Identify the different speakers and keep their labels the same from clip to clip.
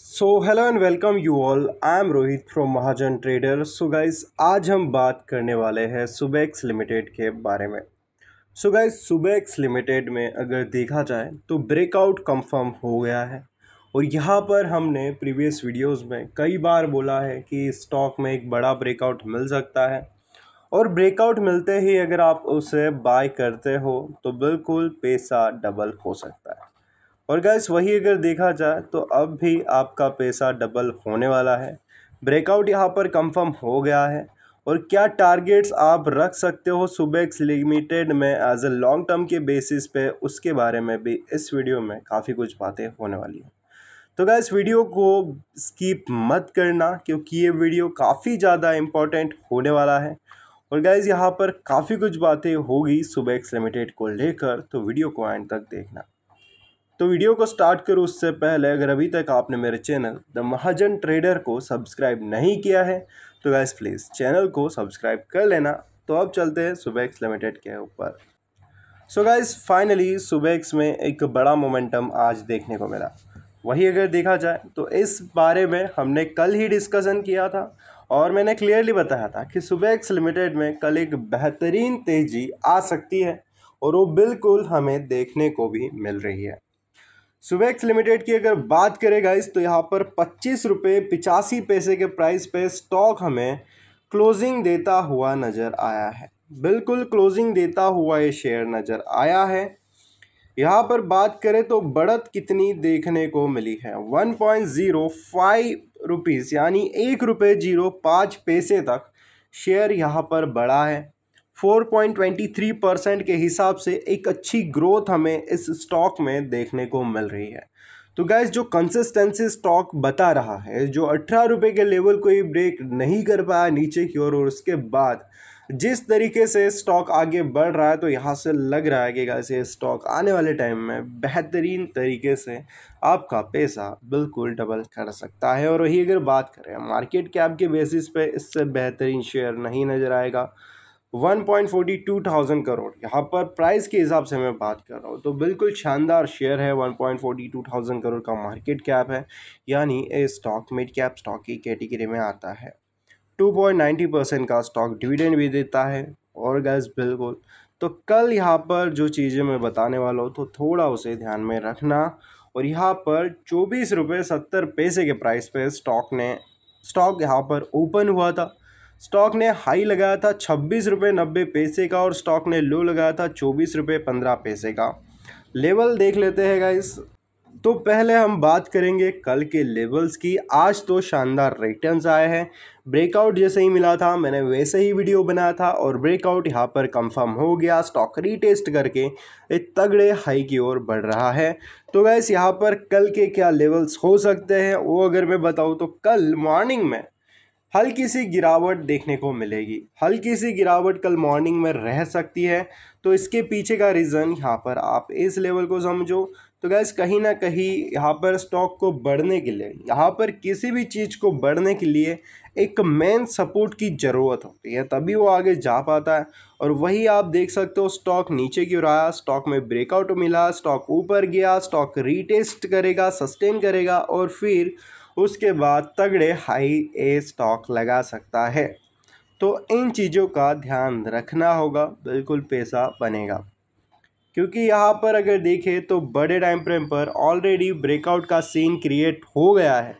Speaker 1: so hello and welcome you all I am Rohit from Mahajan trader so guys आज हम बात करने वाले हैं सुबैक्स लिमिटेड के बारे में सो गाइस सुबैक्स लिमिटेड में अगर देखा जाए तो ब्रेकआउट कंफर्म हो गया है और यहाँ पर हमने प्रीवियस वीडियोस में कई बार बोला है कि स्टॉक में एक बड़ा ब्रेकआउट मिल सकता है और ब्रेकआउट मिलते ही अगर आप उसे बाय करते हो तो बिल्कुल पैसा डबल हो सकता है और गैस वही अगर देखा जाए तो अब भी आपका पैसा डबल होने वाला है ब्रेकआउट यहाँ पर कंफर्म हो गया है और क्या टारगेट्स आप रख सकते हो सुबेक्स लिमिटेड में एज ए लॉन्ग टर्म के बेसिस पे उसके बारे में भी इस वीडियो में काफ़ी कुछ बातें होने वाली हैं तो गैस वीडियो को स्किप मत करना क्योंकि ये वीडियो काफ़ी ज़्यादा इम्पॉर्टेंट होने वाला है और गैस यहाँ पर काफ़ी कुछ बातें होगी सुबेक्स लिमिटेड को लेकर तो वीडियो को एंड तक देखना तो वीडियो को स्टार्ट करो उससे पहले अगर अभी तक आपने मेरे चैनल द महाजन ट्रेडर को सब्सक्राइब नहीं किया है तो गैस प्लीज़ चैनल को सब्सक्राइब कर लेना तो अब चलते हैं सुबैक्स लिमिटेड के ऊपर सो गाइज फाइनली सुबैक्स में एक बड़ा मोमेंटम आज देखने को मिला वही अगर देखा जाए तो इस बारे में हमने कल ही डिस्कशन किया था और मैंने क्लियरली बताया था कि सुबैक्स लिमिटेड में कल एक बेहतरीन तेज़ी आ सकती है और वो बिल्कुल हमें देखने को भी मिल रही है सुबेक्स लिमिटेड की अगर बात करें गाइस तो यहाँ पर पच्चीस रुपये पिचासी पैसे के प्राइस पे स्टॉक हमें क्लोजिंग देता हुआ नज़र आया है बिल्कुल क्लोजिंग देता हुआ ये शेयर नज़र आया है यहाँ पर बात करें तो बढ़त कितनी देखने को मिली है one point zero five rupees यानी एक रुपये जीरो पाँच पैसे तक शेयर यहाँ पर बढ़ा है 4.23 परसेंट के हिसाब से एक अच्छी ग्रोथ हमें इस स्टॉक में देखने को मिल रही है तो गैस जो कंसिस्टेंसी स्टॉक बता रहा है जो अठारह रुपये के लेवल को ही ब्रेक नहीं कर पाया नीचे की ओर और उसके बाद जिस तरीके से स्टॉक आगे बढ़ रहा है तो यहाँ से लग रहा है कि गैस ये स्टॉक आने वाले टाइम में बेहतरीन तरीके से आपका पैसा बिल्कुल डबल कर सकता है और वही अगर बात करें मार्केट कैप के बेसिस पे इससे बेहतरीन शेयर नहीं नज़र आएगा one point forty two thousand crore यहाँ पर प्राइस के हिसाब से मैं बात कर रहा हूँ तो बिल्कुल शानदार शेयर है one point forty two thousand crore का मार्केट कैप है यानी स्टॉक मिड कैप स्टॉक की कैटेगरी में आता है टू पॉइंट नाइन्टी परसेंट का स्टॉक डिविडेंड भी देता है और गैस बिल्कुल तो कल यहाँ पर जो चीज़ें मैं बताने वाला हूँ तो थोड़ा उसे ध्यान में रखना और यहाँ पर चौबीस रुपये सत्तर पैसे के प्राइस पर स्टॉक ने स्टॉक यहाँ पर ओपन हुआ था स्टॉक ने हाई लगाया था छब्बीस रुपये नब्बे पैसे का और स्टॉक ने लो लगाया था चौबीस रुपये पंद्रह पैसे का लेवल देख लेते हैं गाइस तो पहले हम बात करेंगे कल के लेवल्स की आज तो शानदार रिटर्न्स आए हैं ब्रेकआउट जैसे ही मिला था मैंने वैसे ही वीडियो बनाया था और ब्रेकआउट यहाँ पर कंफर्म हो गया स्टॉक रीटेस्ट करके एक तगड़े हाई की ओर बढ़ रहा है तो गैस यहाँ पर कल के क्या लेवल्स हो सकते हैं वो अगर मैं बताऊँ तो कल मॉर्निंग में हल्की सी गिरावट देखने को मिलेगी हल्की सी गिरावट कल मॉर्निंग में रह सकती है तो इसके पीछे का रीज़न यहाँ पर आप इस लेवल को समझो तो गैस कहीं ना कहीं यहाँ पर स्टॉक को बढ़ने के लिए यहाँ पर किसी भी चीज़ को बढ़ने के लिए एक मेन सपोर्ट की ज़रूरत होती है तभी वो आगे जा पाता है और वही आप देख सकते हो स्टॉक नीचे की ओर आया स्टॉक में ब्रेकआउट मिला स्टॉक ऊपर गया स्टॉक रीटेस्ट करेगा सस्टेन करेगा और फिर उसके बाद तगड़े हाई ए स्टॉक लगा सकता है तो इन चीज़ों का ध्यान रखना होगा बिल्कुल पैसा बनेगा क्योंकि यहाँ पर अगर देखें तो बड़े टाइम फ्रेम पर ऑलरेडी ब्रेकआउट का सीन क्रिएट हो गया है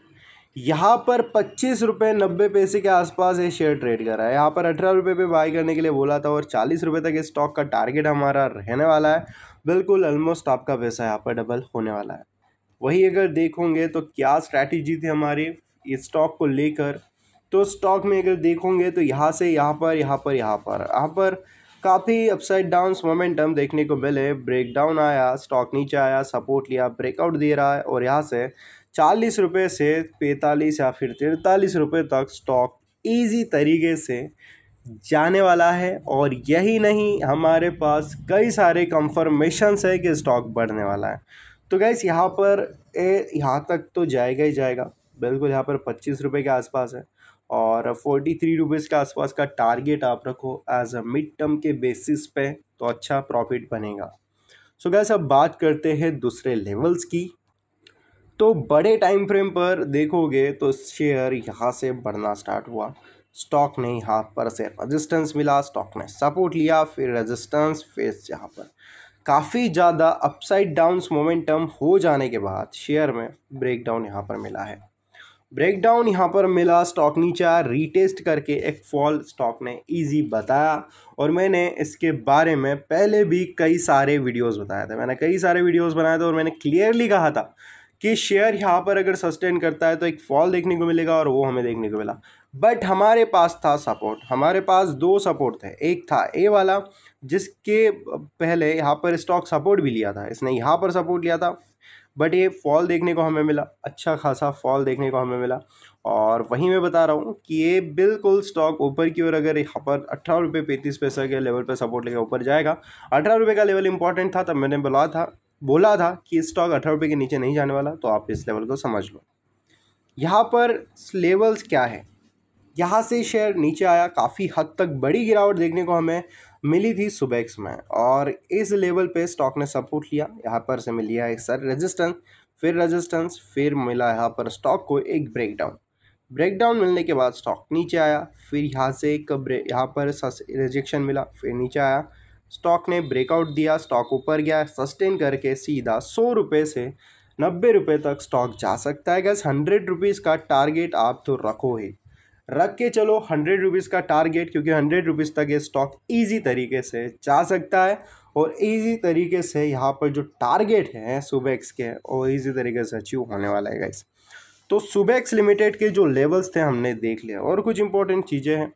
Speaker 1: यहाँ पर पच्चीस रुपये नब्बे पैसे के आसपास ये शेयर ट्रेड कर रहा है यहाँ पर अठारह रुपये पे बाई करने के लिए बोला था और चालीस रुपये तक इस स्टॉक का टारगेट हमारा रहने वाला है बिल्कुल ऑलमोस्ट आपका पैसा यहाँ पर डबल होने वाला है वही अगर देखोगे तो क्या स्ट्रैटेजी थी हमारी इस स्टॉक को लेकर तो स्टॉक में अगर देखोगे तो यहाँ से यहाँ पर यहाँ पर यहाँ पर यहाँ पर काफ़ी अपसाइड डाउन मोमेंटम देखने को मिले ब्रेक डाउन आया स्टॉक नीचे आया सपोर्ट लिया ब्रेकआउट दे रहा है और यहाँ से चालीस रुपये से पैंतालीस या फिर तिरतालीस रुपये तक स्टॉक ईजी तरीके से जाने वाला है और यही नहीं हमारे पास कई सारे कंफर्मेशंस है कि स्टॉक बढ़ने वाला है तो गैस यहाँ पर ए यहाँ तक तो जाएगा ही जाएगा बिल्कुल यहाँ पर पच्चीस रुपये के आसपास है और फोर्टी थ्री रुपीज़ के आसपास का टारगेट आप रखो एज अ मिड टर्म के बेसिस पे तो अच्छा प्रॉफिट बनेगा सो गैस अब बात करते हैं दूसरे लेवल्स की तो बड़े टाइम फ्रेम पर देखोगे तो शेयर यहाँ से बढ़ना स्टार्ट हुआ स्टॉक ने यहाँ पर से रजिस्टेंस मिला स्टॉक ने सपोर्ट लिया फिर रजिस्टेंस फिर यहाँ पर काफ़ी ज़्यादा अपसाइड डाउन मोमेंटम हो जाने के बाद शेयर में ब्रेकडाउन यहाँ पर मिला है ब्रेकडाउन यहाँ पर मिला स्टॉक नीचा रीटेस्ट करके एक फॉल स्टॉक ने इजी बताया और मैंने इसके बारे में पहले भी कई सारे वीडियोस बताए थे मैंने कई सारे वीडियोस बनाए थे और मैंने क्लियरली कहा था कि शेयर यहाँ पर अगर सस्टेन करता है तो एक फॉल देखने को मिलेगा और वो हमें देखने को मिला बट हमारे पास था सपोर्ट हमारे पास दो सपोर्ट थे एक था ए वाला जिसके पहले यहाँ पर स्टॉक सपोर्ट भी लिया था इसने यहाँ पर सपोर्ट लिया था बट ये फॉल देखने को हमें मिला अच्छा खासा फॉल देखने को हमें मिला और वहीं मैं बता रहा हूँ कि ये बिल्कुल स्टॉक ऊपर की ओर अगर यहाँ पर अठारह रुपये पैंतीस पैसा के लेवल पर सपोर्ट लेकर ऊपर जाएगा अठारह रुपये का लेवल इंपॉर्टेंट था तब मैंने बोला था बोला था कि स्टॉक अठारह रुपये के नीचे नहीं जाने वाला तो आप इस लेवल को समझ लो यहाँ पर लेवल्स क्या है यहाँ से शेयर नीचे आया काफ़ी हद तक बड़ी गिरावट देखने को हमें मिली थी सुबैक्स में और इस लेवल पे स्टॉक ने सपोर्ट लिया यहाँ पर से मिली है एक सर रेजिस्टेंस फिर रेजिस्टेंस फिर मिला यहाँ पर स्टॉक को एक ब्रेकडाउन ब्रेकडाउन मिलने के बाद स्टॉक नीचे आया फिर यहाँ से एक ब्रेक यहाँ पर रिजेक्शन मिला फिर नीचे आया स्टॉक ने ब्रेकआउट दिया स्टॉक ऊपर गया सस्टेन करके सीधा सौ रुपये से नब्बे रुपये तक स्टॉक जा सकता है गैस हंड्रेड रुपीज़ का टारगेट आप तो रखो ही रख के चलो हंड्रेड रुपीज़ का टारगेट क्योंकि हंड्रेड रुपीज़ तक ये स्टॉक ईजी तरीके से जा सकता है और ईजी तरीके से यहाँ पर जो टारगेट है सुबेक्स के और ईजी तरीके से अचीव होने वाला है गाइस तो सुबेक्स लिमिटेड के जो लेवल्स थे हमने देख लिया और कुछ इंपॉर्टेंट चीज़ें हैं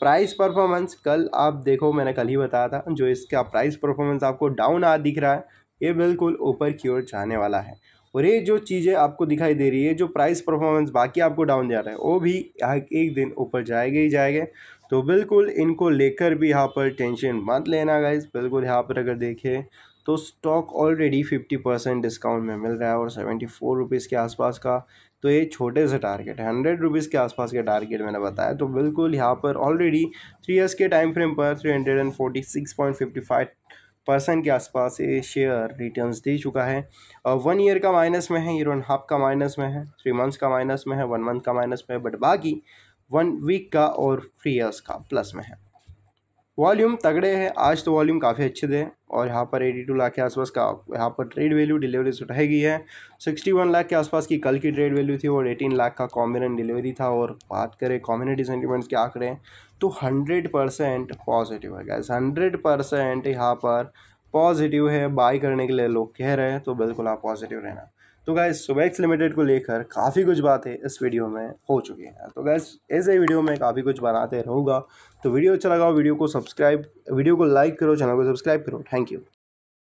Speaker 1: प्राइस परफॉर्मेंस कल आप देखो मैंने कल ही बताया था जो इसका प्राइस परफॉर्मेंस आपको डाउन आ दिख रहा है ये बिल्कुल ऊपर की ओर जाने वाला है और ये जो चीज़ें आपको दिखाई दे रही है जो प्राइस परफॉर्मेंस बाकी आपको डाउन जा रहा है वो भी एक दिन ऊपर जाएगा ही जाएंगे तो बिल्कुल इनको लेकर भी यहाँ पर टेंशन मत लेना गाइज बिल्कुल यहाँ पर अगर देखें तो stock already fifty percent discount में मिल रहा है और सेवेंटी फोर रुपीज़ के आसपास का तो ये छोटे से टारगेट है हंड्रेड रुपीज़ के आसपास के टारगेट मैंने बताया तो बिल्कुल यहाँ पर ऑलरेडी थ्री ईयर्स के टाइम फ्रेम पर three hundred and forty six point fifty five percent के आसपास ये शेयर रिटर्न्स दे चुका है और वन ईयर का माइनस में है ईयर एंड हाफ का माइनस में है थ्री मंथ्स का माइनस में है वन मंथ का माइनस में है बट बाकी वन वीक का और थ्री ईयर्स का प्लस में है वॉल्यूम तगड़े हैं आज तो वॉल्यूम काफ़ी अच्छे थे और यहाँ पर 82 लाख के आसपास का यहाँ पर ट्रेड वैल्यू डिलीवरी उठाई गई है 61 लाख के आसपास की कल की ट्रेड वैल्यू थी और 18 लाख का कॉम्बिनेट डिलीवरी था और बात करें कॉम्बिनेटी सेंटिमेंट्स के आंकड़े तो 100 परसेंट पॉजिटिव है गैस 100 परसेंट यहाँ पर पॉजिटिव है बाई करने के लिए लोग कह रहे हैं तो बिल्कुल आप पॉजिटिव रहना तो गैस सुबैक्स लिमिटेड को लेकर काफ़ी कुछ बातें इस वीडियो में हो चुकी हैं तो गैस ऐसे वीडियो में काफ़ी कुछ बनाते रहूँगा तो वीडियो अच्छा लगा वीडियो को सब्सक्राइब वीडियो को लाइक करो चैनल को सब्सक्राइब करो थैंक यू